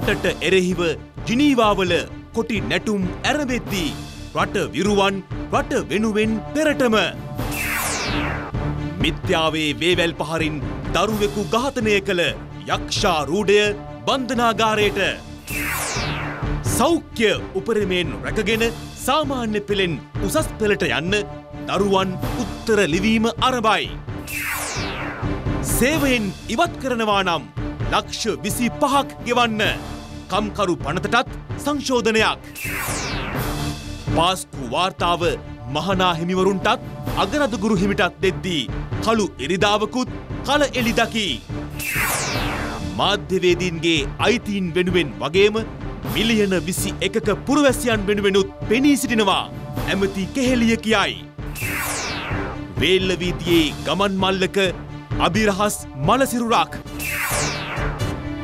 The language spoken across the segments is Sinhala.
රටට එරෙහිව ජිනීවාවල කොටි නැටුම් ඇරබෙද්දී. රට විරුවන් රට වෙනුවෙන් පෙරටම. මිත්‍යාවේ වේවැල් පහරින් දරුවෙකු ඝාතනය කළ යක්ෂා රූඩය බන්ධනාගාරයට. සෞඛ්‍ය උපරිමයෙන් රැකගෙන සාමාන්‍ය පෙළෙන් උසස් පෙළට යන්න දරුවන් උත්තර ලිවීම අරබයි. සේවයෙන් ඉවත් කරනවා නම් ලක්ෂ විසි පහක් ගෙවන්න කම්කරු පනතටත් සංශෝධනයක්. පාස්කු වාර්තාව මහනා හිමිවරුන්ටත් අගරදගුරු හිමිටත් දෙද්දී කළු එරිදාවකුත් කල එලිදකි. මාධ්‍යවේදීන්ගේ අයිතීන් වෙනුවෙන් වගේම මිලියන විසි එකක පුරවැසියන් වෙනුවෙනුත් පෙනී සිටිනවා ඇමති කෙහෙලිය කියයි. වේල්ලවීතියේ ගමන් මල්ලක අභිරහස් මලසිරුරක්.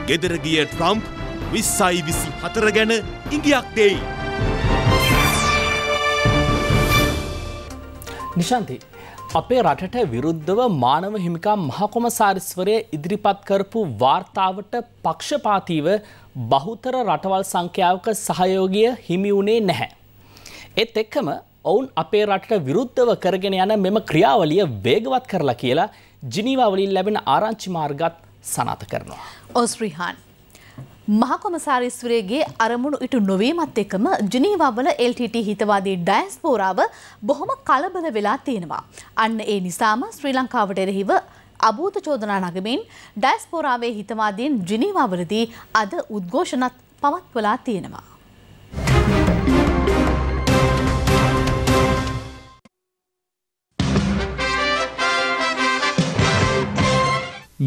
ගෙදරගිය ට්‍රම්ප් විස්සයි විසි හතර ගැන ඉඟියක් දෙයි. නිශන්ති අපේ රටට විරුද්ධව මානව හිමිකම් මහකොමසාරිස්වරය ඉදිරිපත් කරපු වාර්තාවට පක්ෂපාතිව බහුතර රටවල් සංඛ්‍යාවක සහයෝගය හිමි වුණේ නැහැ. එත් එක්කම ඔවුන් අපේ රටට විරුද්ධව කරගෙන යන මෙම ක්‍රියාවලිය වේගවත් කරලා කියලා ජිනීවාවලින් ලැබෙන ආරංචි මාර්ගත් සනාත කරනවා. ඔස්්‍රීහාන්. මහකොමසාරිස්වරේගේ අරමුණු ඉටු නොවීමත් එකම ජනීවාවල LTT හිතවාදී ඩයස්පෝරාව බොහොම කලබල වෙලා තියෙනවා. අන්න ඒ නිසාම ශ්‍රී ලංකාවට එරෙහිව අභූත චෝදනා නගමින් ඩයිස්පෝරාවේ හිතවාදීන් ජිනීවාවලදී අද උද්ඝෝෂණත් පවත්වලා තියෙනවා.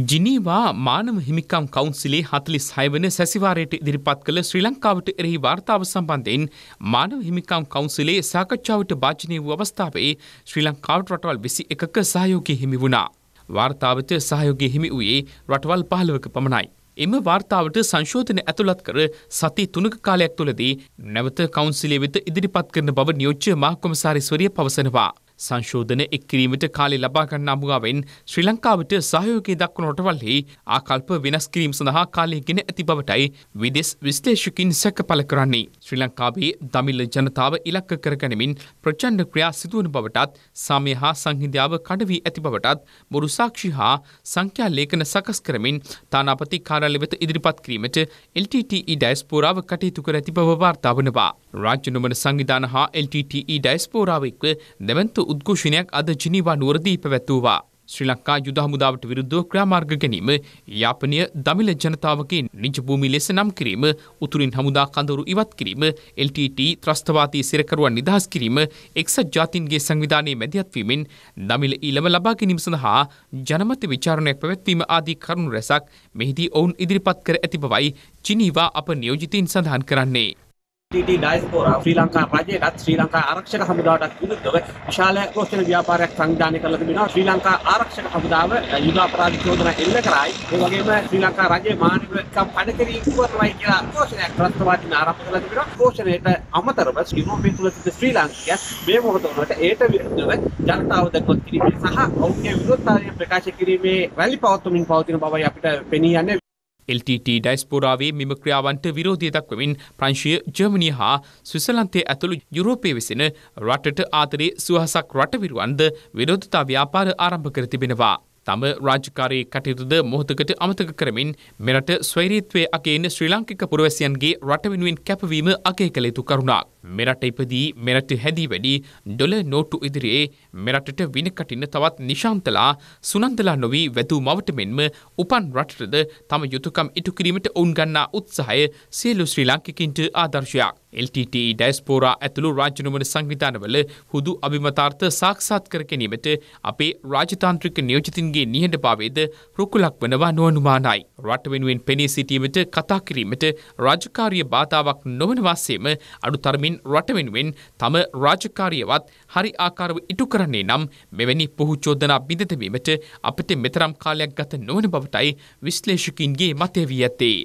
ජිනීවා මානව හිමිකම් කවන්සිලේ හතලිස් හයවන සැසිවාරයට ඉදිරිපත් කළ ශ්‍රී ලංකාවට එරෙහි වාර්තාව සම්බන්ධයෙන් මානව හිමිකම් කවන්සිලේ සාකච්ඡාවට භාජනය වූ අවස්ථාවේ ශ්‍රී ලංකාවට රටවල් විසි එකක සහයෝගය හිමි වුණා. වාර්තාවට සහයෝගය හිමි වූයේ රටවල් පහළවක පමණයි. එම වාර්තාවට සංශෝධන ඇතුළත් කර සති තුනක කාලයක් තුළදී නැවත කවන්සිලේ වෙත ඉදිරිපත් කරන බව නියෝච්ච මහකොමසාරිස්වරිය පවසනවා. සංශෝධන එක් කිරීමට කාලෙ ලබාගන්න අමුගාවෙන් ශ්‍රී ලංකාවට සහයෝගය දක්වන රටවල්හි ආකල්ප වෙනස් කිරීම සඳහා කාලය ගෙන ඇති බවටයි විදෙස් විශ්ලේෂකින් සැක පල කරන්නේ. ශ්‍රී ලංකාවේ දමිල්ල ජනතාව ඉලක්ක කරගැනමින් ප්‍රචණ්ඩ ක්‍රියා සිදුවන බවටත් සමය හා සංහිධාව කඩවී ඇති බවටත් බොරු සාක්ෂි හා සංඛ්‍යා ලේඛන සකස් කරමින් තානාපති කාරාලය වෙත ඉදිරිපත් කිරීමට LTTE ඩයස්පෝරාව කටයුතු කර ඇති බව වාර්තා වනවා. රාජ්‍ය නොමන සංවිධාන හා LTTE ඩයිස්පෝරාවෙක්ව දැවන්ත උද්ඝෝෂණයක් අද ජිනීවා නුවරදී පැවැත්වූවා. ශ්‍රී ලංකා යුද හමුදාවට විරුද්ධව ක්‍රියාමාර්ග ගැනීම යාපනය දමිළ ජනතාවගේ නිජ භූමි ලෙස නම් කිරීම උතුරින් හමුදා කඳවුරු ඉවත් කිරීම LTT e ත්‍රස්තවාදී සිරකරුවන් නිදහස් කිරීම එක්සත් ජාතීන්ගේ සංවිධානයේ මැදිහත්වීමෙන් දමිළ ඊළම ලබා ගැනීම සඳහා ජනමත විචාරණයක් පැවැත්වීම ආදී කරුණු රැසක් මෙහිදී ඔවුන් ඉදිරිපත් කර ඇති බවයි චිනීවා අප නියෝජිතයින් සඳහන් කරන්නේ ටීටී ඩයිස්පෝරා ශ්‍රී ලංකා රජයටත් ශ්‍රී ලංකා ආරක්ෂක හමුදාවටත් විරුද්ධව විශාල ഘോഷණ ව්‍යාපාරයක් සංවිධානය කරලා තිබෙනවා ශ්‍රී ලංකා ආරක්ෂක හමුදාව යුද අපරාධ චෝදනා එල්ල කරයි ඒ වගේම ශ්‍රී ලංකා රජයේ මානවකම් පඩකිරි ඉක්වරවයි කියලා ഘോഷණයක් ත්‍රස්තවාදීන් ආරම්භ කරලා තිබෙනවා ഘോഷණයට අමතරව යුරෝපීය තුල සිට ශ්‍රී ලංකය මේ මොහොත වලට ඒට විරුද්ධව ජනතාව දක්වන කිරීම සහ ඔවුන්ගේ විරෝධතාවය ප්‍රකාශ කිරීමේ රැලි පවත්වමින් පවතින බවයි අපිට පෙනී යන්නේ LTT ඩයිස්පෝරාවේ මෙම ක්‍රියාවන්ට විරෝධය දක්වමින් ප්‍රංශය ජර්මනී හා ස්විසලන්තය ඇතුළු යුරෝපය වෙසෙන රටට ආතරේ සුවහසක් රටවිරුවන්ද විරෝධතා ව්‍යාපාර ආරම්භ කර තිබෙනවා. තම රාජකාරී කටයුතුද මොහොතකට අමතක කරමින් මෙරට ස්වෛරීත්වය අගේන ශ්‍රී ලංකික පුරවැසියන්ගේ රට වෙනුවෙන් කැපවීම අගය කළ යුතු කරුණක්. මෙරට ඉපදී මෙරට හැදී වැඩි ඩොල නෝට්ටු ඉදිරියේ මෙරටට විනකටින තවත් නිශාන්තලා සුනන්දලා නොවී වැදූ මවට මෙන්ම උපන් රටටද තම යුතුකම් ඉටුකිරීමට ඔවුන්ගන්නා උත්සාහය සියලු ශ්‍රී ලංකිකින්ට ආදර්ශයක්. LTT ඩයිස්පෝරා ඇතුළු රාජ්‍යනුවන සංවිධානවල හුදු අභිමතාර්ථ සාක්ෂාත් කර ගැනීමට අපේ රාජතාන්ත්‍රික නියෝජතින්ගේ නිහඬභාවයද රුකුලක් වනවා නොඅනුමානයි. රට වෙනුවෙන් පෙනී සිටීමට කතා කිරීමට රාජකාරිය බාධාවක් නොවන වාසයේම අඩුතරමින් රටමින් රටවෙනුවෙන් තම රාජකාරියවත් හරි ආකාරව ඉටු කරන්නේ නම් මෙවැනි පොහුචෝදනා බිඳතවීමට අපට මෙතරම් කාලයක් ගත නොවන බවටයි විශ්ලේෂකින්ගේ මතය වී ඇත්තේ.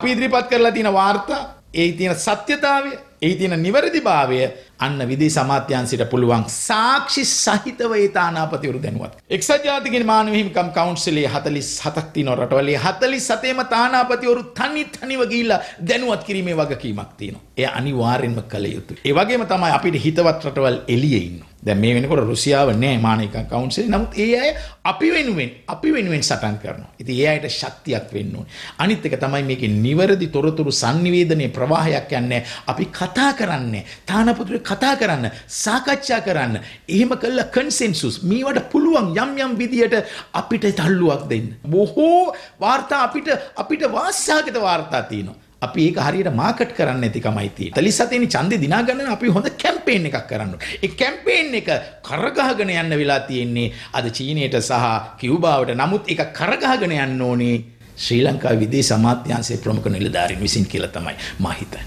අපි ඉදිරිපත් කරලා තියෙන වාර්තා ඒ තියෙන සත්‍යතාවය ඒ තියෙන නිවැරදිභාවය අන්න විදි සමාත්‍යංශයට පුළුවන් සාක්ෂි සහිතව ඒ තානාපතිවරු දැනුවත්. එක්සත් ජාතික මානව හිමිකම් කවුන්සිලේ 47ක් තියෙන රටවලේ 47ම තානාපතිවරු තනි තනිව ගිහිල්ලා දැනුවත් කිරීමේ වගකීමක් තියෙනවා. එය අනිවාර්යෙන්ම කළ යුතුයි. ඒ වගේම තමයි අපිට හිතවත් රටවල් එළියේ ඉන්නවා. දැන් මේ වෙනකොට රුසියාව නෑ මානක කවුන්සිලේ. නමුත් ඒ අය අපි වෙනුවෙන් අපි වෙනුවෙන් සටන් කරනවා. ඉතින් ඒ අයට ශක්තියක් වෙන්න ඕනේ. අනිත් එක තමයි මේකේ නිවැරදි තොරතුරු sannivedanaya ප්‍රවාහයක් යන්නේ. අපි කතා කරන්නේ. තානාපතුරේ කතා කරන්න, සාකච්ඡා කරන්න. එහෙම කළා කන්සෙන්සස් මේවට පුළුවන් යම් යම් විදියට අපිට තල්ලුවක් දෙන්න. බොහෝ වාර්තා අපිට අපිට වාස්සාගත වාර්තා තියෙනවා. අපි ඒක හරියට මාකට් කරන්න නැතිකමයි තියෙන්නේ. 47 ඡන්දේ දිනා ගන්න අපි හොඳ කැම්පේන් එකක් කරන්න ඕනේ. ඒ කැම්පේන් එක කරගහගෙන යන්න වෙලා තියෙන්නේ අද චීනයට සහ කියුබාවට. නමුත් ඒක කරගහගෙන යන්න ඕනේ ශ්‍රී ලංකා විදේශ අමාත්‍යාංශයේ ප්‍රමුඛ නිලධාරීන් විසින් කියලා තමයි මම හිතන්නේ.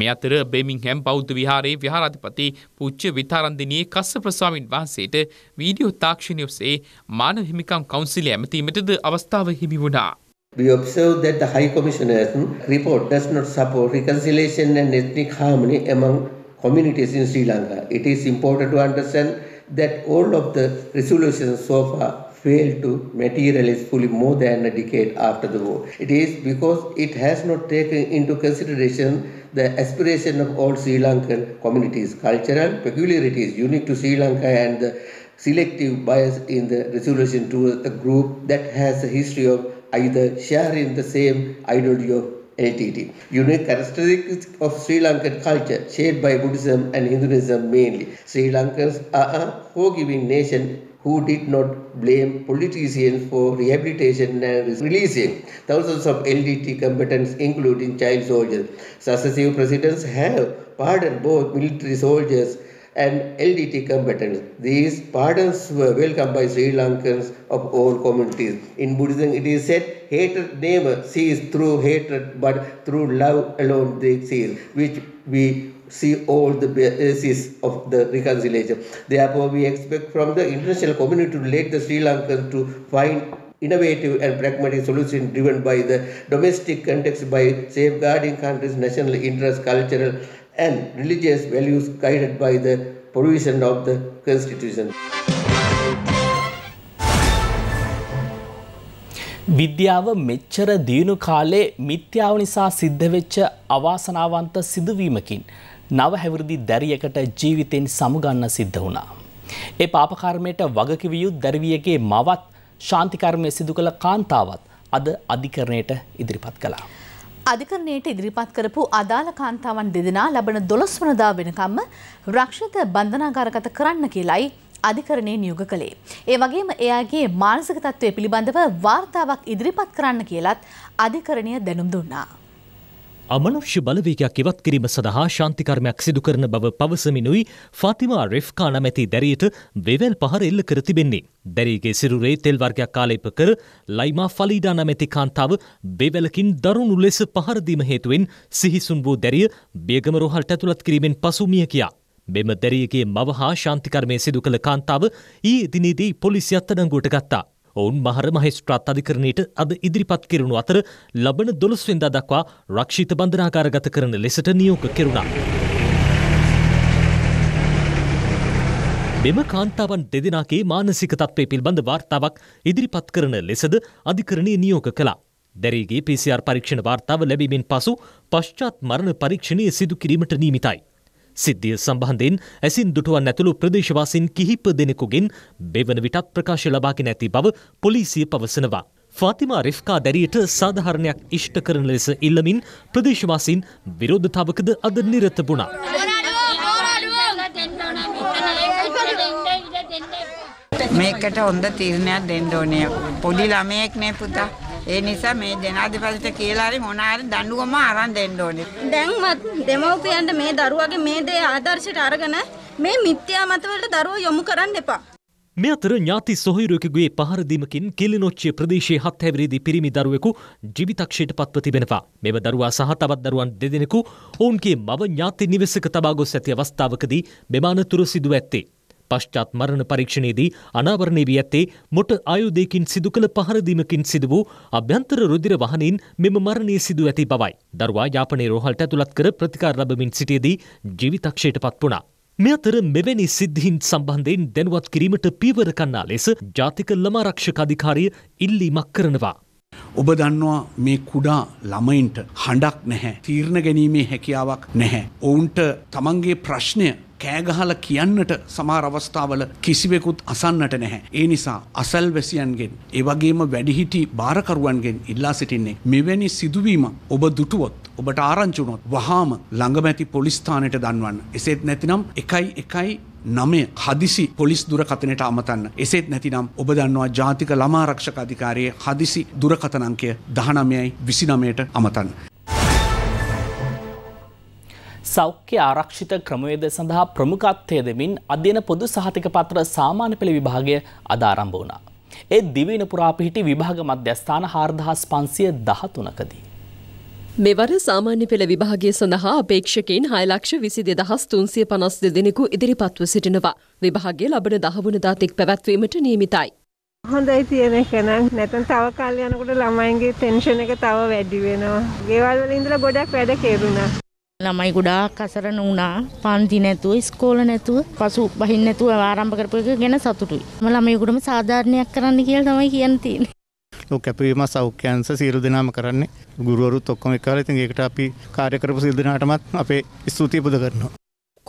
මේ අතර බෙමින්හැම් බෞද්ධ විහාරයේ විහාරාධිපති පූජ්‍ය විතාරන්දිනියේ කස්සප ස්වාමින් වහන්සේට වීඩියෝ තාක්ෂණය ඔස්සේ මානව හිමිකම් කවුන්සිලය ඇමතීමටද අවස්ථාව හිමි වුණා. We observe that the High Commissioner's report does not support reconciliation and ethnic harmony among communities in Sri Lanka. It is important to understand that all of the resolutions so far failed to materialize fully more than a decade after the war. It is because it has not taken into consideration the aspiration of all Sri Lankan communities, cultural peculiarities unique to Sri Lanka and the selective bias in the resolution towards a group that has a history of either share in the same ideology of Unique characteristics of Sri Lankan culture, shaped by Buddhism and Hinduism mainly. Sri Lankans are a forgiving nation who did not blame politicians for rehabilitation and releasing thousands of LDT combatants, including child soldiers. Successive presidents have pardoned both military soldiers and LDT combatants. These pardons were welcomed by Sri Lankans of all communities. In Buddhism, it is said, hatred never sees through hatred, but through love alone they see. which we see all the basis of the reconciliation. Therefore, we expect from the international community to lead the Sri Lankans to find innovative and pragmatic solution driven by the domestic context by safeguarding countries' national interests, cultural and religious values guided by the provision of the Constitution. විද්‍යාව මෙච්චර දියුණු කාලේ මිත්‍යාව නිසා සිද්ධ වෙච්ච අවාසනාවන්ත සිදුවීමකින් නව හැවිරිදි දැරියකට ජීවිතෙන් සමුගන්න සිද්ධ වුණා. ඒ පාපකර්මයට වගකිවියු දැරිවියගේ මවත් ශාන්තිකර්මය සිදු කළ කාන්තාවත් අද අධිකරණයට ඉදිරිපත් කළා. අධිකරණයට ඉදිරිපත් කරපු අදාළ කාන්තාවන් දෙදෙනා ලබන දොළොස් වනදා වෙනකම්ම රක්ෂිත බන්ධනාගාරගත කරන්න කියලයි අධිකරණය නියුග කළේ. ඒ වගේම එයාගේ මානසික තත්ත්වය පිළිබඳව වාර්තාවක් ඉදිරිපත් කරන්න කියලත් අධිකරණය දැනුම් දුන්නා. අමනුෂ්‍ය බලවේගයක් ඉවත් කිරීම සඳහා ශාන්තිකර්මයක් සිදු කරන බව පවසමිනුයි ෆාතිමා රෙෆ්කා නැමැති දැරියට වෙවල් පහර එල්ල කර තිබෙන්නේ. දැරීගේ සිරුරේ තෙල් වර්ගයක් කාලේප කර ලයිමා ෆලීඩා නැමැති කාන්තාව බෙවැලකින් දරුණු ලෙස පහරදීම හේතුවෙන් සිහිසුන් වූ දැරිය බේගම රෝහල්ට ඇතුළත් කිරීමෙන් පසු මිය කියා. මෙම දැරියගේ මව හා ශාන්තිකර්මය සිදු කළ කාන්තාව ඊ දිනේදී පොලිසි අත්තඩංගුවට ගත්තා. ඔවුන් මහර මහෙස්ත්‍රාත් අධිකරණයට අද ඉදිරිපත් කෙරුණු අතර ලබන දොළොස්වෙන්දා දක්වා රක්ෂිත බන්ධනාකාරගත කරන ලෙසට නියෝග කෙරුණා. මෙම කාන්තාවන් දෙදෙනගේ මානසික තත්වය පිල්බඳ වාර්තාවක් ඉදිරිපත් කරන ලෙසද අධිකරණය නියෝග කලා. දැරීගේ PCR පරීක්ෂණ වාර්තාව ලැබීමෙන් පසු පශ්චාත් මරණ පරීක්ෂණය සිදු කිරීමට නීමිතයි. සිද්ධිය සම්බන්ධයෙන් ඇසින් දුටුවන් ඇතුළු ප්‍රදේශවාසීන් කිහිප දෙනෙකුගෙන් බෙවන විටත් ප්‍රකාශ ලබාගෙන ඇති බව පොලිසිය පවසනවා. ෆාතිමා රිෆ්කා දැරියට සාධාරණයක් ඉෂ්ට කරන ලෙස ඉල්ලමින් ප්‍රදේශවාසීන් විරෝධතාවකද අද නිරත වුණා. මේකට හොඳ තීරණයක් දෙන්න ඕනේ. පොඩි ළමයෙක් නේ පුතා. ඒ නිසා මේ ජනාධිපතිට කියලා හරි මොන හරි දඬුවම අරන් දෙන්න ඕනේ. දැන්වත් දෙමව්පියන්ට මේ දරුවගේ මේ දේ ආදර්ශයට අරගෙන මේ මිත්‍යා මතවලට දරුවෝ යොමු කරන්න එපා. මේ අතර ඥාති සොහිරුවකගේ පහරදීමකින් කිලිනොච්චේ ප්‍රදේශයේ හත් හැවිරිදි පිරිමි දරුවෙකු ජීවිතක්ෂයට පත්ව තිබෙනවා. මෙම දරුවා සහ තවත් දරුවන් දෙදෙනෙකු ඔවුන්ගේ මව ඥාති නිවෙසක තබා ගොස් ඇති අවස්ථාවකදී මෙම අනතුර සිදුව ඇත්තේ. පශ්චාත් මරණ පරීක්ෂණයේදී අනාවරණය වී ඇත්තේ මොට ආයුධයකින් සිදු කළ පහරදීමකින් සිදු වූ අභ්‍යන්තර රුධිර වහනින් මෙම මරණය සිදු ඇති බවයි. දරුවා යාපනයේ රෝහලට ඇතුළත් කර ප්‍රතිකාර ලබමින් සිටියේදී ජීවිතක්ෂයට පත් වුණා. මෙ අතර මෙවැනි සිද්ධීන් සම්බන්ධයෙන් දැනුවත් කිරීමට පීවර කන්නා ලෙස ජාතික ළමාරක්ෂක අධිකාරිය ඉල්ලීමක් කරනවා. ඔබ දන්නවා මේ කුඩා ළමයින්ට හඬක් නැහැ. තීරණ ගැනීමේ හැකියාවක් නැහැ. ඔවුන්ට තමන්ගේ ප්‍රශ්නය කෑගහල කියන්නට සමාර අවස්ථාවල කිසිවෙකුත් අසන්නට නැහැ. ඒ නිසා අසල්වැසියන්ගෙන් ඒවගේම වැඩිහිටි භාරකරුවන්ගෙන් ඉල්ලා සිටින්නේ මෙවැනි සිදුවීම ඔබ දුටුවොත් ඔබට ආරංචුනොත් වහාම ළඟමැති පොලිස්ථානයට දන්වන්න. එසේත් නැතිනම් එකයි එකයි නමය හදිසි පොලිස් දුරකතනයට අමතන්න. එසේත් නැතිනම් ඔබ දන්නවා ජාතික ළමාරක්ෂක අධිකාරයේ හදිසි දුරකතනංකය දහනමයයි විසිනමයට අමතන්න. සෞඛ්‍ය ආරක්ෂිත ක්‍රමවේද සඳහා ප්‍රමුඛත්වය දෙමින් අධ්‍යන පොදු සහතික පත්‍ර සාමාන්‍ය පෙළ විභාගය අද ආරම්භ වුණා. ඒ දිවයින පුරා පිහිටි විභාග මධ්‍යස්ථාන 4513කදී. මෙවර සාමාන්‍ය පෙළ විභාගය සඳහා අපේක්ෂකයින් හයලක්ෂ විසි දෙදහස් තුන්සිය පනස් දෙදෙනෙකු ඉදිරිපත්ව සිටිනවා. විභාගේ ලබන දහවුණදා තෙක් පැවැත්වීමට නියමිතයි. හොඳයි තියෙන එක නම් නැතන් තව කාලයනකොට ළමයින්ගේ ටෙන්ෂන් එක තව වැඩි වෙනවා. ගෙවල් වල ඉඳලා ගොඩක් වැඩ කෙරුණා. ළමයි ගොඩාක් අසරණ වුණා. පන්ති නැතුව, ඉස්කෝල නැතුව, පසු බහින් නැතුව ආරම්භ කරපු එක ගැන සතුටුයි. මම ළමයිගොඩම සාධාරණයක් කරන්න කියලා තමයි කියන්න තියෙන්නේ. ඔව් කැපවීම සෞඛ්‍යංශ සියලු දෙනාම කරන්නේ. ගුරුවරුත් ඔක්කොම එක්කලා ඉතින් ඒකට අපි කාර්ය කරපු සියලු දෙනාටමත් අපේ ස්තුතිය පුද කරනවා.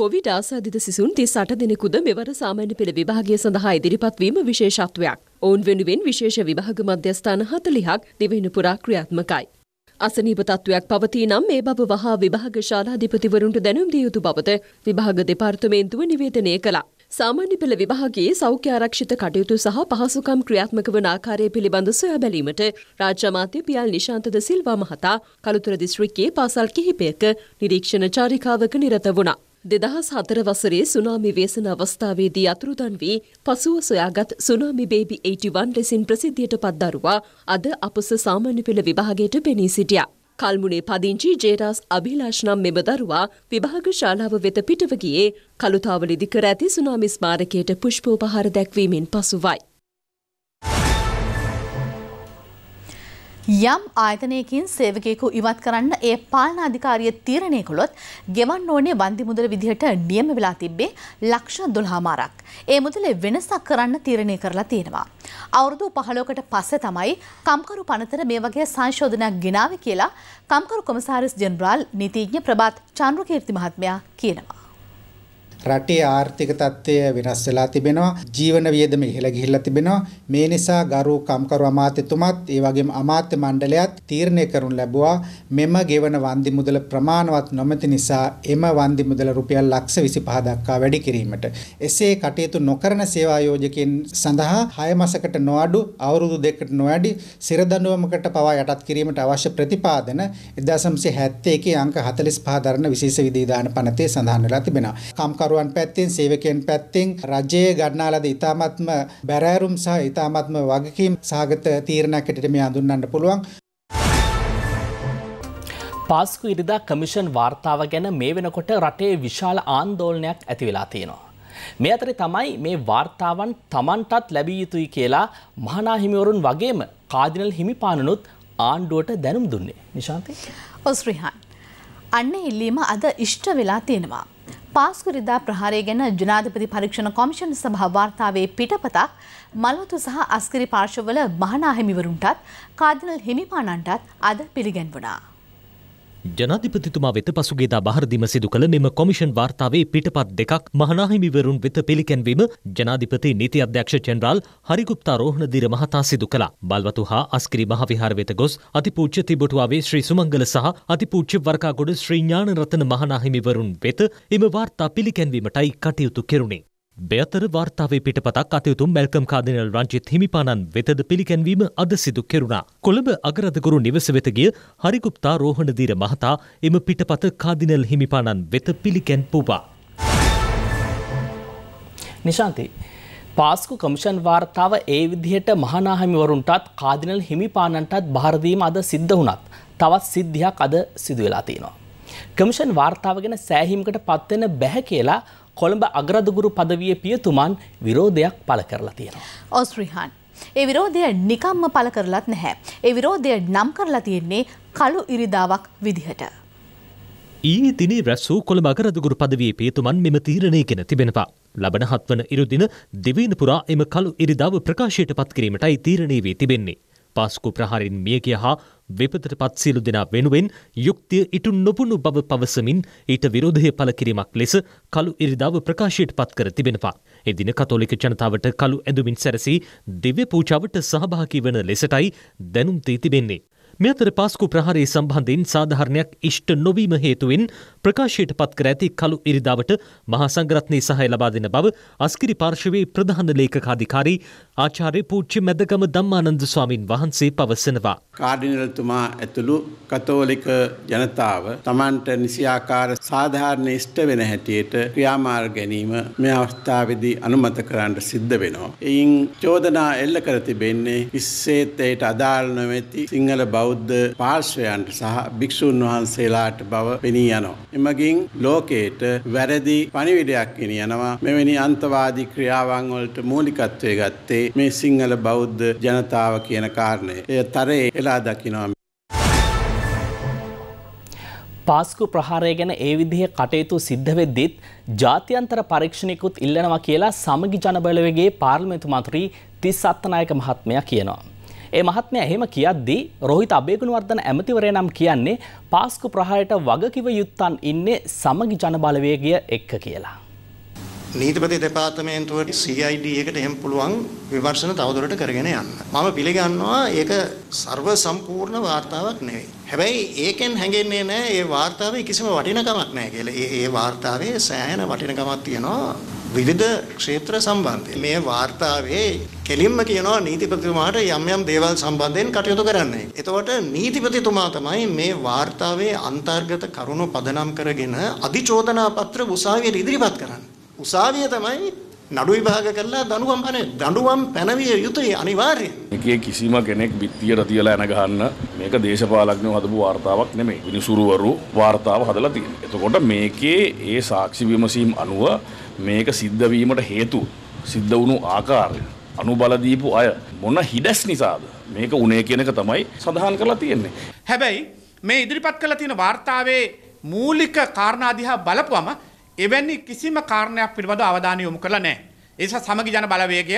කොවිඩ් ආසාදිත සිසුන් 38 දිනෙකුද මෙවර සාමාන්‍ය පෙළ විභාගය සඳහා ඉදිරිපත් වීම විශේෂත්වයක්. ඔවුන් වෙනුවෙන් විශේෂ විභාග මධ්‍යස්ථාන 40ක් දිවෙන පුරා ක්‍රියාත්මකයි. අසනීප තත්ත්වයක් පවතී නම් මේ බව වහා විභාග ශාලාධිපතිවරුන්ට දැනුම් දිය යුතු බවද විභාග දෙපාර්තමේන්තුව නිවේදනය කළා. සාමාන්‍ය පෙළ විභාගයේ සෞඛ්‍ය ආරක්ෂිත කටයුතු සහ පහසුකම් ක්‍රියාත්මක වන ආකාරය පිළිබඳ සොයා බැලීමට රාජ්‍ය අමාත්‍ය පියල් නිශාන්තද සිල්වා මහතා කළුතර දිස්ත්‍රික්කයේ පාසල් කිහිපයක නිරීක්ෂණ චාරිකාවක නිරත වුණා. දෙදහස් හතර වසරේ සුනාමි වේසන අවස්ථාවේදී අතුරුදන් වී පසුව සොයාගත් සුනාමි බේබි 81 ලෙසින් ප්‍රසිද්ධියට පත් දරුවා අද අපස සාමාන්‍ය පෙළ විභාගයට පෙනී සිටියා. කල්මුණේ පදිංචි ජේරාස් අභිලාෂ් නම් මෙම දරුවා විභාග ශාලාව වෙත පිටව ගියේ කළුතාවල ඉදිකර ඇති සුනාමි ස්මාරකයට පුෂ්පෝපහාර දැක්වීමෙන් පසුවයි. යම් ආයතනයකින් සේවකයෙකු ඉවත් කරන්න ඒ පාලන අධිකාරිය තීරණය කළොත් ගෙවන්න ඕනේ වන්දි මුදල විදිහට නියම වෙලා තිබ්බේ ලක්ෂ 12 මාරක්. ඒ මුදලේ වෙනසක් කරන්න තීරණය කරලා තියෙනවා. අවුරුදු 15කට පස්සේ තමයි කම්කරු පනතර මේ වගේ සංශෝධනයක් ගෙනාවේ කියලා කම්කරු කොමසාරිස් ජෙනරාල් නීතිඥ ප්‍රභාත් චන්ද්‍රකීර්ති මහත්මයා කියනවා. රටේ ආර්ථික තත්ත්වය වෙනස් වෙලා තිබෙනවා ජීවන වියදම ඉහළ ගිහිල්ලා තිබෙනවා මේ නිසා ගරු කම්කරු අමාත්‍යතුමත් ඒ වගේම අමාත්‍ය මණ්ඩලයත් තීරණය කරනු ලැබුවා මෙම ගෙවන වන්දි මුදල ප්‍රමාණවත් නොමැති නිසා එම වන්දි මුදල රුපියල් ලක්ෂ 25 දක්වා වැඩි කිරීමට එසේ කටයුතු නොකරන සේවා යෝජකයන් සඳහා 6 මාසකට නොඅඩු අවුරුදු දෙකකට නොවැඩි සිර දඬුවමකට පවා යටත් කිරීමට අවශ්‍ය ප්‍රතිපාදන 1971 අංක 45 දරන විශේෂ විධිදාන පනතේ සඳහන් වෙලා තිබෙනවා කම්කරු කර්මකරුවන් පැත්තෙන් සේවකයන් පැත්තෙන් රජයේ ගන්නා ලද ඉතාමත්ම බැරෑරුම් සහ ඉතාමත්ම වගකීම් සාගත තීරණයක් ඇටට මේ අඳුන්වන්න පුළුවන්. පාස්කු ඉරිදා කමිෂන් වාර්තාව ගැන මේ වෙනකොට රටේ විශාල ආන්දෝලනයක් ඇති වෙලා තියෙනවා. මේ අතර තමයි මේ වාර්තාවන් තමන්ටත් ලැබිය යුතුයි කියලා මහනා හිමිවරුන් වගේම කාදිනල් හිමිපාණනුත් ආණ්ඩුවට දැනුම් දුන්නේ. නිශාන්ති. ඔස්්‍රහන්. අන්න ඉල්ලීම අද ඉෂ්ට වෙලා තියෙනවා. පාස්කුරිදා ප්‍රහාරය ගැන ජනාධිපති පරීක්ෂණ කොමිෂන් සභා වාර්තාවේ පිටපතක් මල්වතු සහ අස්කිරි පාර්ශවවල මහනාහිමිවරුන්ටත් කාදිනල් හිමිපාණන්ටත් අද පිළිගැන්වුණා. ජනාධිපතිතුමා වෙත පසුගේදා බහරදිම සිදු කළ මෙම කොමිෂන් වාර්තාවේ පිටපත් දෙකක් මහනාහිමිවරුන් වෙත පිළිකැන්වීම ජනාධිපති නීති අධ්‍යක්ෂ ජෙනරාල් හරිගුප්තා රෝහණදීර මහතා සිදු කළා. බල්වතු හා අස්කිරි මහවිහාර වෙත ගොස් අතිපූජ්‍ය තිබටුවාවේ ශ්‍රී සුමංගල සහ අතිපූජ්‍ය වර්කාගොඩ ශ්‍රී ඥානරතන මහනාහිමිවරුන් වෙත එම වාර්තා පිළිකැන්වීමටයි කටයුතු කෙරුණේ. බේතර වාර්තාවේ පිටපතක් අතයුතුම් මැල්කම් කාදිනල් රංජිත් හිමිපාණන් වෙතද පිළිගැන්වීම අද සිදු කෙරුණා. කොළඹ අගරදගුරු නිවස වෙත ගිය හරිගුප්තා රෝහණදීර මහතා එම පිටපත කාදිනල් හිමිපාණන් වෙත පිළිගැන්පුවා. නිශාන්ති පාස්කු කමිෂන් වාර්තාව ඒ විදිහට මහනාහිමිවරුන්ටත් කාදිනල් හිමිපාණන්ටත් භාරදීම අද සිද්ධ වුණත් තවත් සිද්ධියක් අද සිදුවෙලා තියෙනවා. කමිෂන් වාර්තාව ගැන සෑහිමකට පත්වෙන බැහැ කියලා කොළඹ අග්‍රදුගුරු පදවිය පියතුමන් විරෝධයක් පළ කරලා තියෙනවා. ඔස්්‍රිහන්. ඒ විරෝධය නිකම්ම පළ කරලත් නැහැ. ඒ විරෝධය නම් කරලා තියෙන්නේ කළු ඉරිදාවක් විදිහට. ඊයේ දිනේ රැස් වූ කොළඹ අගරදුගුරු පදවියේ පේතුමන් මෙම තීරණය ගෙන තිබෙනවා. ලබන හත්වන ඉරුදින දෙවීන පුරා එම කළු ඉරිදාව ප්‍රකාශයට පත් කිරීමටයි තීරණය වී තිබෙන්නේ. පාස්කු ප්‍රහාරින් මියගිය හා විපතට පත් සියලු දෙනා වෙනුවෙන් යුක්තිය ඉටු නොපුුණු බව පවසමින් ඊට විරෝධය පළ කිරීමක් ලෙස කළු ඉරිදාව ප්‍රකාශයට පත් කර තිබෙනවා. එදින කතෝලික ජනතාවට කළු ඇඳුමින් සැරසී දිව්‍ය පූජාවට සහභාකි වන ලෙසටයි දැනුම්තී තිබෙන්නේ. මෙතර පාස්කු ප්‍රහාරය සම්බන්ධින් සාධාරණයක් ඉෂ්ට නොවීම හේතුවෙන් ප්‍රකාශයට පත් කර ඇති කළු ඉරිදාවට මහා සංග්‍රත්නය සහය ලබා දෙන බව අස්කිරි පාර්ශවයේ ප්‍රධාන ලේඛකාධිකාරී ආචාර්ය පූච්චි මැදගම ධම්මානන්ද ස්වාමින් වහන්සේ පවසනවා. කාඩිනල්තුමා ඇතුළු කතෝලික ජනතාව තමන්ට නිසියාකාර සාධාරණ ඉෂ්ට වෙන හැටියට ක්‍රියාමාර ගැනීම මේ අවස්ථාවේදී අනුමත කරන්න සිද්ධ වෙනවා. එයින් චෝදනා එල්ල කර තිබෙන්නේ ඉස්සේත් එයට අදාළ නොමැති සිංහල බෞද්ධ බෞද්ධ පාර්ශ්වයන්ට සහ භික්‍ෂූන් වහන්සේලාට බව පෙනී යනවා. එමගින් ලෝකයට වැරදි පනිවිඩයක් ගෙන යනවා මෙවැනි අන්තවාදී ක්‍රියාවන් වලට මූලිකත්වය ගත්තේ මේ සිංහල බෞද්ධ ජනතාව කියන කාරණය. එය තරයේ එලා දකිනවා පාස්කු ප්‍රහාරය ගැන ඒ විදිහ කටයුතු සිද්ධ වෙද්දිත් ජාත්‍යන්තර පරීක්ෂණයකුත් ඉල්ලනවා කියලා සමගි ජනබලවගේ පාර්ලිමේන්තු මන්ත්‍රී තිස් අත්තනායක මහත්මයා කියනවා. ඒ මහත්මය එහෙම කියද්දී රෝහිත අබේගුණවර්ධන ඇමතිවරය නම් කියන්නේ පාස්කු ප්‍රහායට වගකිව යුත්තන් ඉන්නේ සමගි ජනබලවේගය එක්ක කියලා. නීතිපති දෙපාර්තමේන්තුවට CID එකට එහෙම පුළුවන් විමර්ශන තවදුරට කරගෙන යන්න. මම පිළිගන්නවා ඒක ਸਰව සම්පූර්ණ වාර්තාවක් නෙවෙයි. හැබැයි ඒකෙන් හැඟෙන්නේ නැහැ ඒ වාර්තාවේ කිසිම වටිනකමක් නැහැ කියලා. ඒ ඒ වාර්තාවේ සෑහෙන වටිනකමක් තියෙනවා. විවිධ ක්ෂේත්‍ර සම්බන්ධයෙන් මේ වාර්තාවේ කෙලින්ම කියනවා නීතිපතිතුමාට යම් යම් දේවල් සම්බන්ධයෙන් කටයුතු කරන්නයි. එතකොට නීතිපතිතුමා තමයි මේ වාර්තාවේ අන්තර්ගත කරුණු පදනම් කරගෙන අධිචෝදනා පත්‍ර උසාවියට ඉදිරිපත් කරන්නේ. උසාවිය තමයි නඩු විභාග කරලා දඬුවම් පැන දඬුවම් පැනවිය යුතුයි අනිවාර්යෙන්. මේකේ කිසිම කෙනෙක් බිත්තියට තියලා එන ගහන්න මේක දේශපාලඥයෝ හදපු වார்த்தාවක් නෙමෙයි. විනිසුරුවරු වார்த்தාව හදලා තියෙනවා. එතකොට මේකේ ඒ සාක්ෂි විමසීම් අනුව මේක සිද්ධ වීමට හේතු සිද්ධ වුණු ආකාරය අනුබල දීපු අය මොන හිඩැස් නිසාද මේක උනේ කියන එක තමයි සඳහන් කරලා තියෙන්නේ. හැබැයි මේ ඉදිරිපත් කරලා තියෙන වார்த்தාවේ මූලික කාරණා දිහා බලපුවම එවැනි කිසිම කාරණයක් පිළිබඳ අවධානය යොමු කරලා නැහැ. ඒස සමගි ජන බලවේගය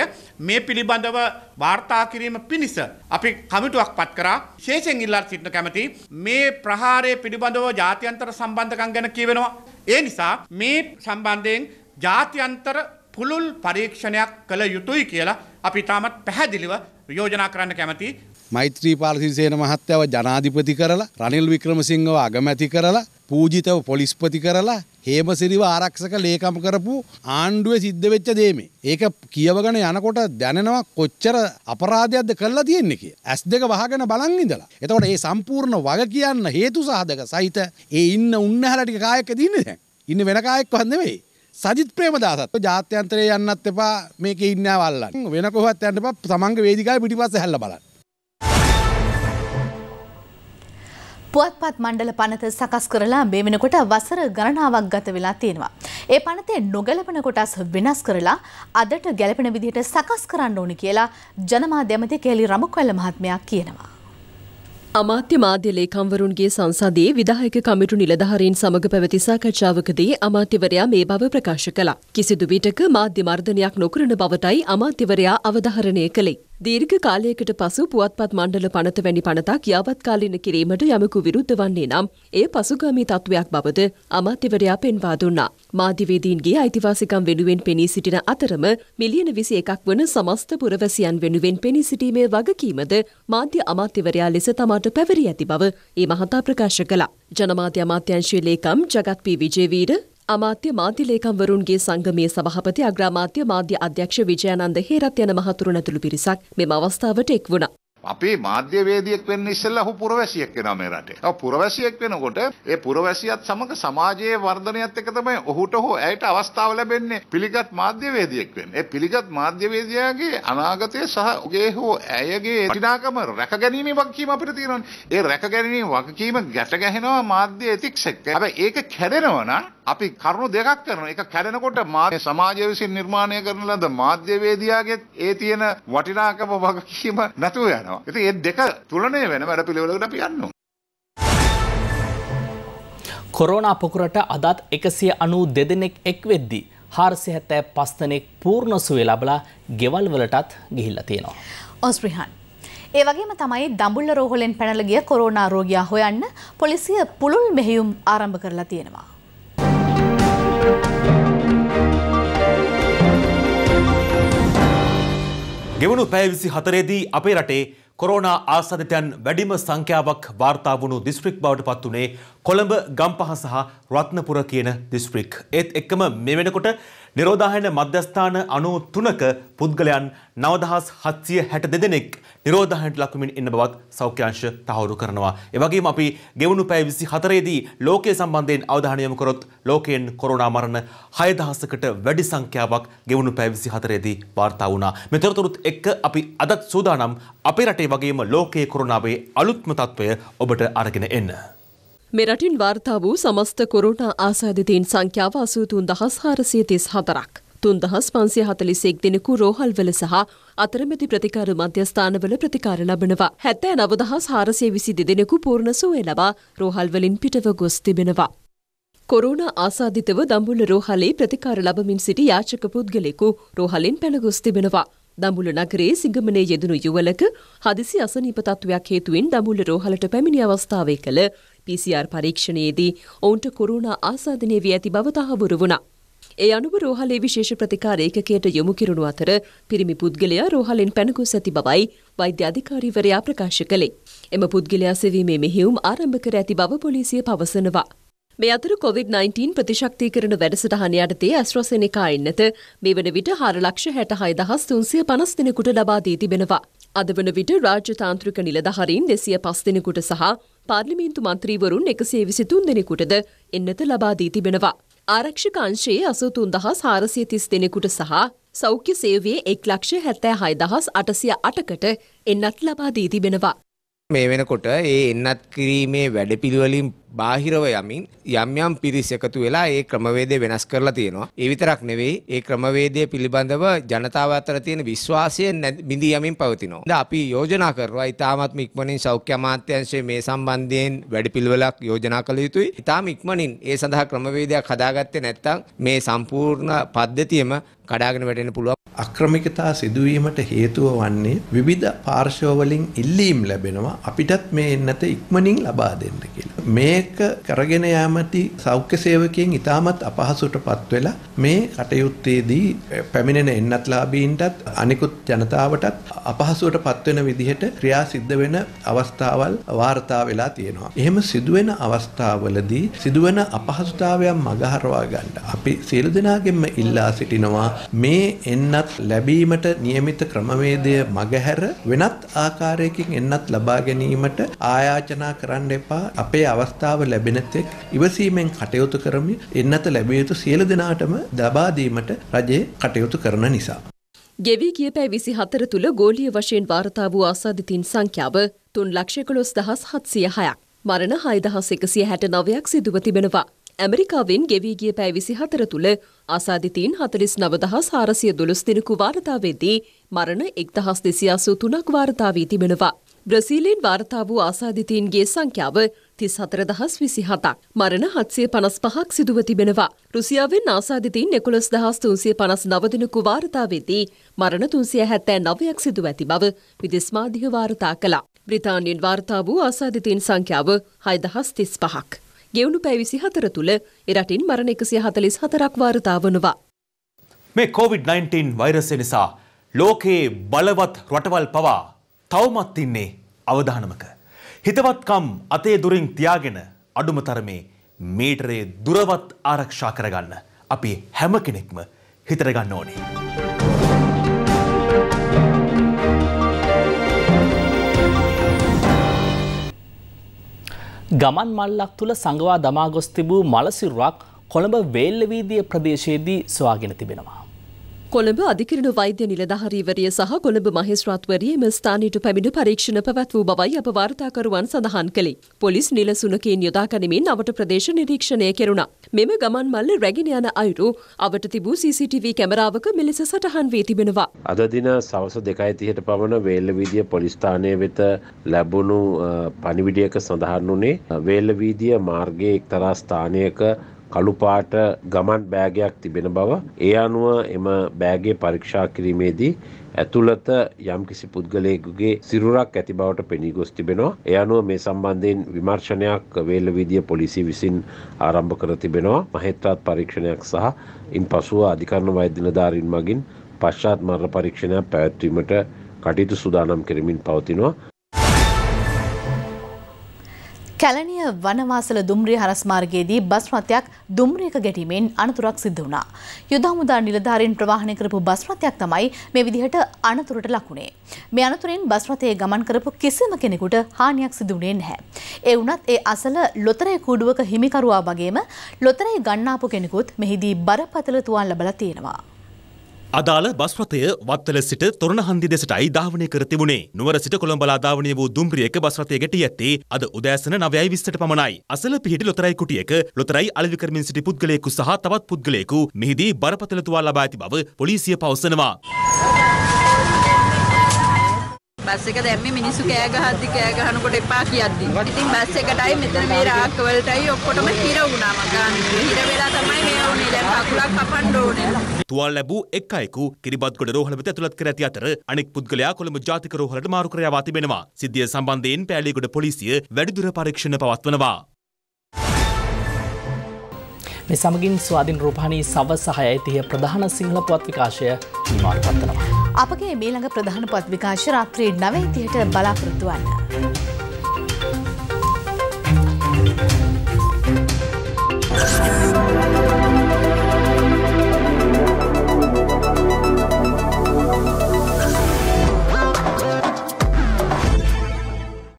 මේ පිළිබඳව වාර්තා කිරීම පිණිස අපි කමිටුවක් පත් කරා ශේෂයෙන් ඉල්ලා සිටින කැමති මේ ප්‍රහාරය පිළිබඳව ජාත්‍යන්තර සම්බන්ධකම් ගැන කියවෙනවා. ඒ නිසා මේ සම්බන්ධයෙන් ජාත්‍යන්තර පුළුල් පරීක්ෂණයක් කළ යුතුයි කියලා අපි තාමත් පැහැදිලිව යෝජනා කරන්න කැමති මෛත්‍රී පාලසිසේන මහත්තයව ජනාධිපති කරලා රනිල් වික්‍රමසිංහව අගමැති කරලා පූජිතව පොලිස්පති කරලා හේමසිරිව ආරක්ෂක ලේකම් කරපු ආණ්ඩුවේ සිද්ධ වෙච්ච දේමේ. ඒක කියවගෙන යනකොට දැනෙනවා කොච්චර අපරාධයක්ද කරලා තියෙන්නේ කියලා. ඇස් දෙක වහගෙන බලන් ඉඳලා. එතකොට මේ සම්පූර්ණ වග කියන්න හේතු සාධක සහිත ඒ ඉන්න උන්නහල ටික කායකද ඉන්නේ දැන්. ඉන්නේ වෙන කායකවත් නෙවෙයි. සජිත් ප්‍රේමදාසත් ජාත්‍යන්තරේ යන්නත් එපා මේකේ ඉන්නවල්ලන්. වෙන කොහොමවත් යන්න එපා. තමන්ගේ වේදිකාවේ පිටිපස්ස හැල්ලා බලන්න. පුවත්පත් මණ්ඩල පනත සකස් කරලා මේ වෙනකොට වසර ගණනාවක් ගත වෙලා තියෙනවා. ඒ පනතේ නොගැලපෙන කොටස් වෙනස් කරලා අදට ගැලපෙන විදිහට සකස් කරන්න ඕනි කියලා ජනමාධ්‍යමති කේලි රමකොල්ල මහත්මයා කියනවා. අමාත්‍ය මාධ්‍ය ලේකම්වරුන්ගේ සංසදයේ විධායක කමිටු නිලධාරීන් සමඟ පැවති සාකච්ඡාවකදී අමාත්‍යවරයා මේ බව ප්‍රකාශ කළා. කිසිදු විටක මාධ්‍ය මර්ධනයක් නොකරන බවටයි අමාත්‍යවරයා අවධාරණය කළේ. දීර්ඝ කාලයකට පසු පුවත්පත් මණ්ඩල පනත වැනි පනතක් යාවත්කාලීන කිරීමට යමකු විරුද්ධ වන්නේ නම් ඒ පසුගාමී තත්ත්වයක් බවද අමාත්‍යවරයා පෙන්වා දුන්නා. මාධ්‍යවේදීන්ගේ අයිතිවාසිකම් වෙනුවෙන් පෙනී සිටින අතරම මිලියන විසි එකක් වන සමස්ත පුරවැසියන් වෙනුවෙන් පෙනී සිටීමේ වගකීමද මාධ්‍ය අමාත්‍යවරයා ලෙස තමාට පැවරී ඇති බව ඒ මහතා ප්‍රකාශ කළා. ජනමාධ්‍ය අමාත්‍යංශයේ ලේකම් ජගත් පී විජේවීර අමාත්‍ය මාධ්‍ය ලේකම්වරුන්ගේ සංගමයේ සභාපති අග්‍රාමාත්‍ය මාධ්‍ය අධ්‍යක්ෂ විජයානන්ද හේරත් යන මහතුරුන් ඇතුළු පිරිසක් මෙම අවස්ථාවට එක් වුණා. අපේ මාධ්‍යවේදියෙක් වෙන්න ඉස්සෙල්ලා ඔහු පුරවැසියෙක් වෙනවා මේ රටේ. ඔව් පුරවැසියෙක් වෙනකොට ඒ පුරවැසියත් සමග සමාජයේ වර්ධනයත් එක තමයි ඔහුට හෝ ඇයට අවස්ථාව ලැබෙන්නේ පිළිගත් මාධ්‍යවේදියෙක් වෙන්න. ඒ පිළිගත් මාධ්‍යවේදියාගේ අනාගතය සහ ඔහුගේ හෝ ඇයගේ වටිනාකම රැකගැනීමේ වගකීම අපිට තියෙනවානේ. ඒ රැකගැනීමේ වගකීම ගැට ගැහෙනවා මාධ්‍ය එතික්ස් එක්ක. හැබැයි ඒක කැඩෙනවා නම් අපි කරුණු දෙකක් කරනවා. එක කැඩෙනකොට මාධ්‍ය සමාජය විසින් නිර්මාණය කරන ලද මාධ්‍යවේදියාගේ ඒ තියෙන වටිනාකම වගකීම නැතුව යනවා. ඉතින් මේ දෙක තුලණය වෙන වැඩ පිළිවෙලකට අපි යන්න කොරෝනා පොකුරට අදත් එකසිය අනූ දෙදෙනෙක් එක් වෙද්දී. හාරසි හැත්තෑ පස්තනෙක් පූර්ණසුවේ ලබලා ගෙවල්වලටත් ගිහිල්ල තියෙනවා. ඔස්ප්‍රිහන්. ඒ වගේම තමයි දම්ඹුල්ල රෝහලෙන් පැනලගිය කොරෝනා රෝගයා හොයන්න පොලිසිය පුළුල් මෙහෙයුම් ආරම්භ කරලා තියෙනවා. ගෙවුණු පැයවිසි හතරේදී අපේ රටේ කොරෝනා ආසධිතයන් වැඩිම සංඛ්‍යාවක් වාර්තා වුණු දිස්ත්‍රික් බවට පත් වනේ කොළඹ ගම්පහ සහ රත්නපුර කියන දිස්ත්‍රික්. ඒත් එක්කම මේ වෙනකොට නිරෝධායන මධ්‍යස්ථාන අනු තුනක පුද්ගලයන් නවදහස් හත්සිය හැට දෙදෙනෙක් නිරෝධායනට ලකුමින් එන්න බවත් සෞඛ්‍යංශ තහවුරු කරනවා. එවගේම අපි ගෙවුණු පැය විසි හතරේදී ලෝකය සම්බන්ධයෙන් අවධානය යොමු කරොත් ලෝකයෙන් කොරෝනා මරණ හයදහසකට වැඩි සංඛ්‍යාවක් ගෙවුණු පැය විසි හතරේදී වාර්තා වුණා. මෙතරතුරුත් එක්ක අපි අදත් සූදානම් අපේ රටේ වගේම ලෝකයේ කොරෝනාවේ අලුත්ම තත්ත්වය ඔබට අරගෙන එන්න. මෙරටින් වාර්තා වූ සමස්ත කොරුණා ආසාධිතීන් සංඛ්‍යාව අසූතුන් දහස් හාරසිය තිස් හතරක්. තුන්දහස් පන්සිය හතලිසෙක් දෙනෙකු රෝහල්වල සහ අතරමැති ප්‍රතිකාර මධ්‍යස්ථානවල ප්‍රතිකාර ලබනවා. හැත්තෑ නවදහස් හාරසිය විසි දෙදෙනෙකු පූර්ණ සුවයලවා රෝහල්වලින් පිටව ගොස් තිබෙනවා. කොරුණ ආසාධිතව දම්බුල රෝහලේ ප්‍රතිකාර ලබමින් සිටි යාචක පුද්ගලෙකු රෝහලින් පැළගොස් තිබෙනවා. දමුල නගරේ සිංගමනේ යෙදනු යුවලක හදිසි අසනීප තත්ත්වයක් හේතුවෙන් දමුල රෝහලට පැමිණි අවස්ථාවේ කළ PCR පරීක්ෂණයේදී ඔවුන්ට කොරෝනා ආසාදනය වී ඇති බව තහවුරු වුණා. ඒ අනුව රෝහලේ විශේෂ ප්‍රතිකාර ඒකකයට යොමු කිරුණු අතර පිරිමි පුද්ගලයා රෝහලෙන් පැනගොස් ඇති බවයි වෛද්‍ය අධිකාරීවරයා ප්‍රකාශ කළේ. එම පුද්ගලයා සෙවීමේ මෙහෙයුම් ආරම්භ කර ඇති බව පොලිසිය පවසනවා. මේ අතර COොVID-19 ප්‍රතිශක්තිකරන වැඩසටහන යටතේ ඇස්ට්‍රසෙනකා එන්නත මේ වන විට හාර ලක්ෂ හැට හයදහස් තුන්සිය පනස් දෙනෙකුට ලබාදී තිබෙනවා. අද වන විට රාජ්‍යතාන්ත්‍රික නිලධහරින් දෙසිය පස් දෙනෙකුට සහ පාර්ලිමේන්තු මන්ත්‍රීවරුන් එකසේ විසිතුන් දෙනෙකුටද එන්නත ලබාදී තිබෙනවා. ආරක්ෂකංශයේ අසතුන් දහස් හාරසිය තිස් දෙනෙකුට සහ සෞඛ්‍ය සේවයේ එක් ලක්ෂ හැත්තෑ හයදහස් අටසිය අටකට එන්නත් ලබාදී තිබෙනවා. මේ වෙනකොට ඒ එන්නත් කිරීමේ වැඩපිළිවෙලින් බාහිරව යමින් යම් යම් පිරිස් එකතු වෙලා ඒ ක්‍රමවේදය වෙනස් කරලා තියෙනවා. ඒ විතරක් නෙවෙයි ඒ ක්‍රමවේදය පිළිබඳව ජනතාව අතර තියෙන විශ්වාසය බිඳී යමින් පවතිනවා. දැන් අපි යෝජනා කරනවා ඊටාමත් ඉක්මනින් සෞඛ්‍ය අමාත්‍යාංශයේ මේ සම්බන්ධයෙන් වැඩපිළිවෙලක් යෝජනා කළ යුතුයි. ඊටාම ඉක්මනින් ඒ සඳහා ක්‍රමවේදයක් හදාගත්තේ නැත්නම් මේ සම්පූර්ණ පද්ධතියම කඩාගෙන වැටෙන්න පුළුවන්. අක්‍රමිකතා සිදුවීමට හේතුව වන්නේ විවිධ පාර්ශවවලින් ඉල්ලීම් ලැබෙනවා අපිටත් මේ එන්නත ඉක්මනින් ලබා දෙන්න කියලා. මේක කරගෙන යාමති සෞඛ්‍ය සේවකයන් ඉතාමත් අපහසුට පත්වෙලා මේ කටයුත්තේදී පැමිණෙන එන්නත්ලාබීන්ටත් අනිකුත් ජනතාවටත් අපහසුවට පත්වෙන විදිහට ක්‍රියා සිද්ධ වෙන අවස්ථාවල් වාර්තා වෙලා තියෙනවා. එහෙම සිදුවෙන අවස්ථාවලදී සිදුවන අපහසුතාවයන් මගහරවා ගන්න. අපි සියලු දෙනාගෙන්ම ඉල්ලා සිටිනවා මේ එන්නත් ලැබීමට નિયમિત ක්‍රමවේදය මගහැර වෙනත් ආකාරයකින් එන්නත් ලබා ගැනීමට ආයාචනා කරන්න එපා අපේ අවස්ථාව ලැබෙන තෙක් ඉවසීමෙන් කටයුතු කරමි එන්නත ලැබිය යුතු සියලු දෙනාටම ලබා දීමට රජය කටයුතු කරන නිසා ගෙවී ගිය පැය 24 තුල ගෝලීය වශයෙන් වාර්තා වූ ආසාදිතින් සංඛ්‍යාව 315706ක් මරණ 6169ක් සිදුව තිබෙනවා ඇමරිකාවෙන් ගෙවීගිය පැ විසි හතර තුළ අසාධිතීන් හතරිස් නවදහස් හාරසිය දොළොස් දෙනෙකු වාර්තාවේදී මරණ එක්දහස් දෙසියාසූ තුනක් වාර්තාවී තිබෙනවා. බ්‍රසීලෙන් වාර්තා වූ ආසාධිතීන්ගේ සංඛ්‍යාව තිස් හතරදහස් විසි හතක් මරණ හත්සය පනස් පහක් සිදුව තිබෙනවා. රුසියාවෙන් ආසාධිතීන් එකොළොස් දහස් තුන්සේ පනස් නවදිනකු වාර්තාවේදී මරණ තුන්සිය හැත්තෑ නවයක් සිදුව ඇති බව විදෙස්මාධික වාර්තා කලා. බ්‍රතාානයෙන් වාර්තා වූ ආසාධිතීන් සංඛ්‍යාව හයිදහස් තිස් පහක්. ගෙවුණු පැ විසි හතර තුළ එරටින් මරණ එකසිය හතලිස් හතරක් වාර්තා වනවා. මේ COොVID-19 වෛරසය නිසා ලෝකයේ බලවත් රටවල් පවා තවමත්තින්නේ අවධානමක. හිතවත්කම් අතේ දුරින් තියාගෙන අඩුම තරමේ මීටරේ දුරවත් ආරක්ෂා කරගන්න අපි හැම කෙනෙක්ම හිතරගන්න ඕනේ. ගමන් මල්ලක් තුළ සඟවා දමාගොස් තිබූ මලසිරුවක් කොළඹ වේල්ලවීදිය ප්‍රදේශයේදී ස්වාගෙන තිබෙනවා. කොළඹ අධිකරණ වෛද්‍ය නිලධහරීවරිය සහ කොළඹ මහේස්ත්‍රාත්වරිය එම ස්ථානයට පැමිණ පරීක්ෂණ පැවැත් වූ බවයි අප වාර්තාකරුවන් සඳහන් කළේ. පොලිස් නිලසුනකෙන් යොදා ගැනීමෙන් අවට ප්‍රදේශ නිරීක්ෂණය කෙරුණා. මෙම ගමන් මල්ල රැගෙන යන අයුරු අවට තිබූ CCTV කැමරාවක මෙලෙස සටහන් වී තිබෙනවා. අද දින සවස 2:30ට පමණ වේල්ලවීදිය පොලිස් ස්ථානය වෙත ලැබුණු පණිවිඩයක සඳහන් වුණේ වේල්ලවීදිය මාර්ගයේ එක්තරා ස්ථානයක කළුපාට ගමන් බෑගයක් තිබෙන බව ඒ අනුව එම බෑගේ පරීක්ෂා කිරීමේදී ඇතුළත යම්කිසි පුද්ගලයෙකුගේ සිරුරක් ඇති බවට පෙනී ගොස් තිබෙනවා. ඒ අනුව මේ සම්බන්ධයෙන් විමර්ශනයක් වේලවිදිය පොලිසිය විසින් ආරම්භ කර තිබෙනවා. මහෙත්‍රාත් පරීක්ෂණයක් සහ ඉන්පසුව අධිකරණ වෛද්‍ය නිලධාරීන් මගින් පශ්චාත් මරණ පරීක්ෂණයක් පැවැත්වීමට කටයුතු සූදානම් කරමින් පවතිනවා. කැලනිය වනවාසල දුම්රිය හරස් මාර්ගයේදී බස් රථයක් දුම්රියක ගැටීමෙන් අනතුරක් සිද්ධ වුණා. යුද හමුදා නිලධාරීන් ප්‍රවාහනය කරපු බස් රථයක් තමයි මේ විදිහට අනතුරට ලකුණේ. මේ අනතුරෙන් බස් රථයේ ගමන් කරපු කිසිම කෙනෙකුට හානියක් සිදු වුණේ නැහැ. ඒ වුණත් ඒ අසල ලොතරැයි කූඩුවක හිමිකරුවා වගේම ලොතරැයි ගන්නාපු කෙනෙකුත් මෙහිදී බරපතල තුවාල ලබලා තියෙනවා. අදාළ බස් රථය වත්තල සිට තොරණහන්දි දෙසටයි ධාවනය කර තිබුණේ. නුවර සිට කොළඹලා ධාවනය වූ දුම්රියක බස් රථය ගැටී ඇත්තේ අද උදෑසන 9:20ට පමණයි. අසල පිහිටි ලොතරැයි කුටියක ලොතරැයි අලෙවි කරමින් සිටි පුද්ගලයෙකු සහ තවත් පුද්ගලයෙකු මෙහිදී බරපතල තුවාල ලබා ඇති බව පොලිසිය පවසනවා. බස් එක දැම්මේ මිනිස්සු කෑ ගහද්දි කෑ ගහනකොට එපා කියද්දි. ඉතින් බස් එකටයි මෙතන මේ රාක්ක වලටයි ඔක්කොටම හිර වුණා මං ගානේ. හිර වෙලා තමයි මේ වුනේ දැන් කකුලක් කපන්න ඕනේ. තුවාල ලැබූ එක් අයෙකු කිරිබත්ගොඩ රෝහල වෙත ඇතුළත් කර ඇති අතර අනෙක් පුද්ගලයා කොළඹ ජාතික රෝහලට මාරු කර යවා තිබෙනවා. සිද්ධිය සම්බන්ධයෙන් පෑලියගොඩ පොලිසිය වැඩිදුර පරීක්ෂණ පවත්වනවා. මේ සමගින් ස්වාධීන් රූපහණී සව සහය යිතිහය ප්‍රධාන සිංහල පුවත් විකාශය නිමාට පත්වනවා. අපගේ මේළඟ ප්‍රධාන පත් විකාශ රාත්‍රී නවයිතියට බලාපොරොත්තු වන්න. Thank you.